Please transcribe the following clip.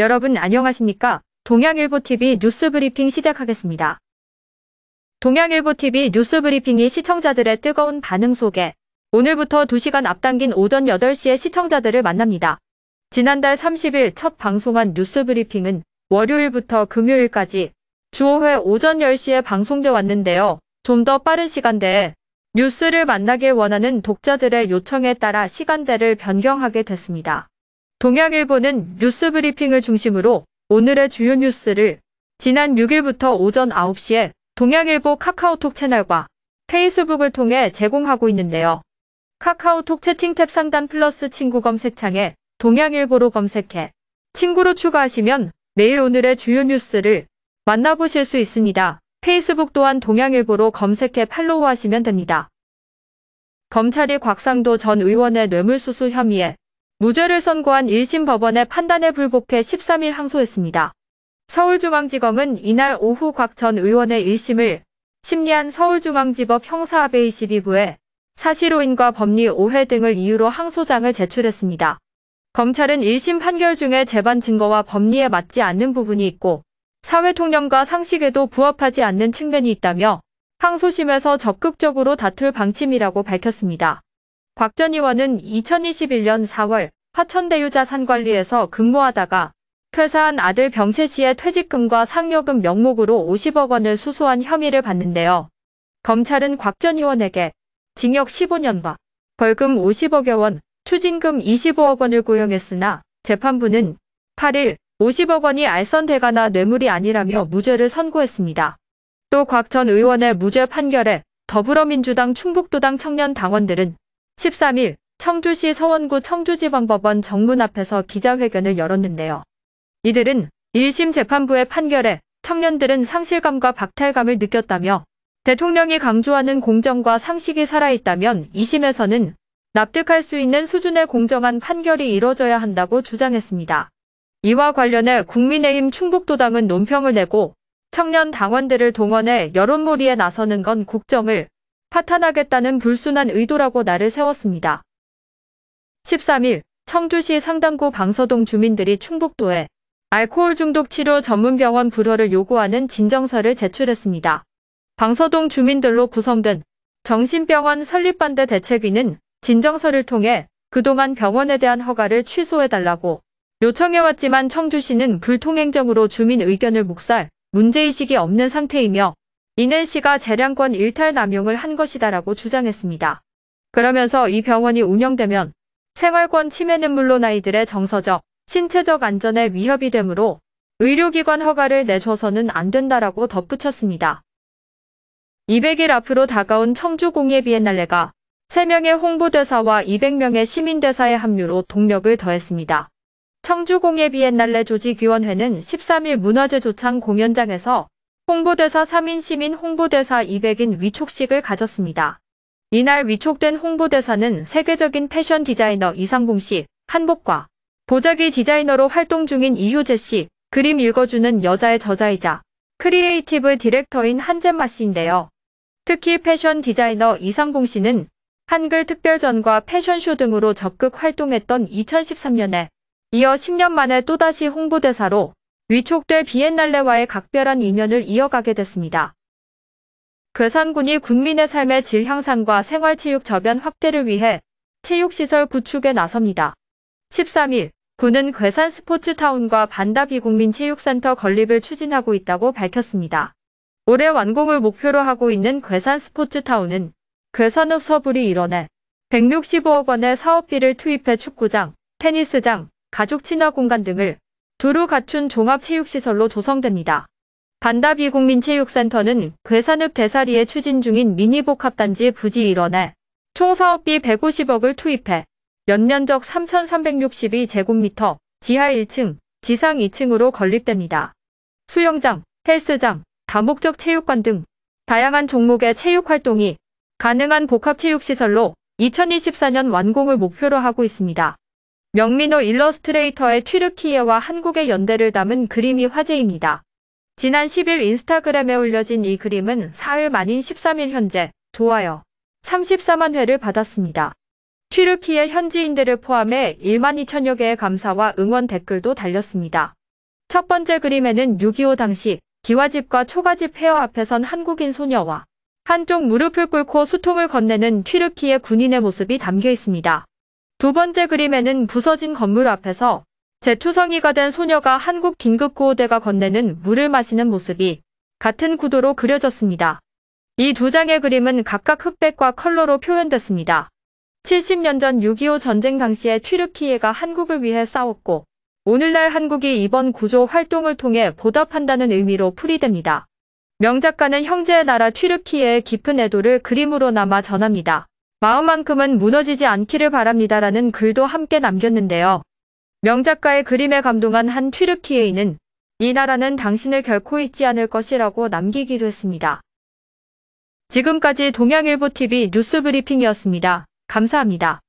여러분 안녕하십니까? 동양일보TV 뉴스브리핑 시작하겠습니다. 동양일보TV 뉴스브리핑이 시청자들의 뜨거운 반응 속에 오늘부터 2시간 앞당긴 오전 8시에 시청자들을 만납니다. 지난달 30일 첫 방송한 뉴스브리핑은 월요일부터 금요일까지 주 5회 오전 10시에 방송돼 왔는데요. 좀 더 빠른 시간대에 뉴스를 만나길 원하는 독자들의 요청에 따라 시간대를 변경하게 됐습니다. 동양일보는 뉴스 브리핑을 중심으로 오늘의 주요 뉴스를 지난 6일부터 오전 9시에 동양일보 카카오톡 채널과 페이스북을 통해 제공하고 있는데요. 카카오톡 채팅탭 상단 플러스 친구 검색창에 동양일보로 검색해 친구로 추가하시면 매일 오늘의 주요 뉴스를 만나보실 수 있습니다. 페이스북 또한 동양일보로 검색해 팔로우하시면 됩니다. 검찰이 곽상도 전 의원의 뇌물수수 혐의에 무죄를 선고한 1심 법원의 판단에 불복해 13일 항소했습니다. 서울중앙지검은 이날 오후 곽 전 의원의 1심을 심리한 서울중앙지법 형사합의 22부에 사실오인과 법리 오해 등을 이유로 항소장을 제출했습니다. 검찰은 1심 판결 중에 재반 증거와 법리에 맞지 않는 부분이 있고 사회 통념과 상식에도 부합하지 않는 측면이 있다며 항소심에서 적극적으로 다툴 방침이라고 밝혔습니다. 곽 전 의원은 2021년 4월 화천대유자 산관리에서 근무하다가 퇴사한 아들 병채 씨의 퇴직금과 상여금 명목으로 50억 원을 수수한 혐의를 받는데요. 검찰은 곽 전 의원에게 징역 15년과 벌금 50억여 원, 추징금 25억 원을 구형했으나 재판부는 8일 50억 원이 알선대가나 뇌물이 아니라며 무죄를 선고했습니다. 또 곽 전 의원의 무죄 판결에 더불어민주당 충북도당 청년 당원들은 13일 청주시 서원구 청주지방법원 정문 앞에서 기자회견을 열었는데요. 이들은 1심 재판부의 판결에 청년들은 상실감과 박탈감을 느꼈다며 대통령이 강조하는 공정과 상식이 살아있다면 2심에서는 납득할 수 있는 수준의 공정한 판결이 이뤄져야 한다고 주장했습니다. 이와 관련해 국민의힘 충북도당은 논평을 내고 청년 당원들을 동원해 여론몰이에 나서는 건 국정을 파탄하겠다는 불순한 의도라고 나를 세웠습니다. 13일 청주시 상당구 방서동 주민들이 충북도에 알코올 중독 치료 전문병원 불허를 요구하는 진정서를 제출했습니다. 방서동 주민들로 구성된 정신병원 설립반대 대책위는 진정서를 통해 그동안 병원에 대한 허가를 취소해달라고 요청해왔지만 청주시는 불통행정으로 주민 의견을 묵살, 문제의식이 없는 상태이며 이는 시가 재량권 일탈 남용을 한 것이다라고 주장했습니다. 그러면서 이 병원이 운영되면 생활권 침해는 물론 아이들의 정서적, 신체적 안전에 위협이 되므로 의료기관 허가를 내줘서는 안 된다라고 덧붙였습니다. 200일 앞으로 다가온 청주공예 비엔날레가 3명의 홍보대사와 200명의 시민대사의 합류로 동력을 더했습니다. 청주공예 비엔날레 조직위원회는 13일 문화재 조창 공연장에서 홍보대사 3인 시민 홍보대사 200인 위촉식을 가졌습니다. 이날 위촉된 홍보대사는 세계적인 패션 디자이너 이상봉 씨, 한복과 보자기 디자이너로 활동 중인 이효재 씨, 그림 읽어주는 여자의 저자이자 크리에이티브 디렉터인 한잼마 씨인데요. 특히 패션 디자이너 이상봉 씨는 한글 특별전과 패션쇼 등으로 적극 활동했던 2013년에 이어 10년 만에 또다시 홍보대사로 위촉돼 비엔날레와의 각별한 인연을 이어가게 됐습니다. 괴산군이 국민의 삶의 질 향상과 생활체육 저변 확대를 위해 체육시설 구축에 나섭니다. 13일 군은 괴산 스포츠타운과 반다비 국민체육센터 건립을 추진하고 있다고 밝혔습니다. 올해 완공을 목표로 하고 있는 괴산 스포츠타운은 괴산읍 서불이 일어내 165억 원의 사업비를 투입해 축구장, 테니스장, 가족 친화 공간 등을 두루 갖춘 종합체육시설로 조성됩니다. 반다비국민체육센터는 괴산읍 대사리에 추진 중인 미니복합단지 부지 일원에 총 사업비 150억을 투입해 연면적 3,362제곱미터, 지하 1층, 지상 2층으로 건립됩니다. 수영장, 헬스장, 다목적 체육관 등 다양한 종목의 체육활동이 가능한 복합체육시설로 2024년 완공을 목표로 하고 있습니다. 명민호 일러스트레이터의 튀르키예와 한국의 연대를 담은 그림이 화제입니다. 지난 10일 인스타그램에 올려진 이 그림은 4일 만인 13일 현재 좋아요 34만 회를 받았습니다. 튀르키예 현지인들을 포함해 1만 2천여 개의 감사와 응원 댓글도 달렸습니다. 첫 번째 그림에는 6.25 당시 기와집과 초가집 페어 앞에선 한국인 소녀와 한쪽 무릎을 꿇고 수통을 건네는 튀르키예 군인의 모습이 담겨 있습니다. 두 번째 그림에는 부서진 건물 앞에서 제투성이가된 소녀가 한국 긴급구호대가 건네는 물을 마시는 모습이 같은 구도로 그려졌습니다. 이 두 장의 그림은 각각 흑백과 컬러로 표현됐습니다. 70년 전 6.25 전쟁 당시에 튀르키예가 한국을 위해 싸웠고 오늘날 한국이 이번 구조 활동을 통해 보답한다는 의미로 풀이됩니다. 명작가는 형제의 나라 튀르키예의 깊은 애도를 그림으로 남아 전합니다. 마음만큼은 무너지지 않기를 바랍니다라는 글도 함께 남겼는데요. 명작가의 그림에 감동한 한 튀르키예인은 이 나라는 당신을 결코 잊지 않을 것이라고 남기기도 했습니다. 지금까지 동양일보TV 뉴스브리핑이었습니다. 감사합니다.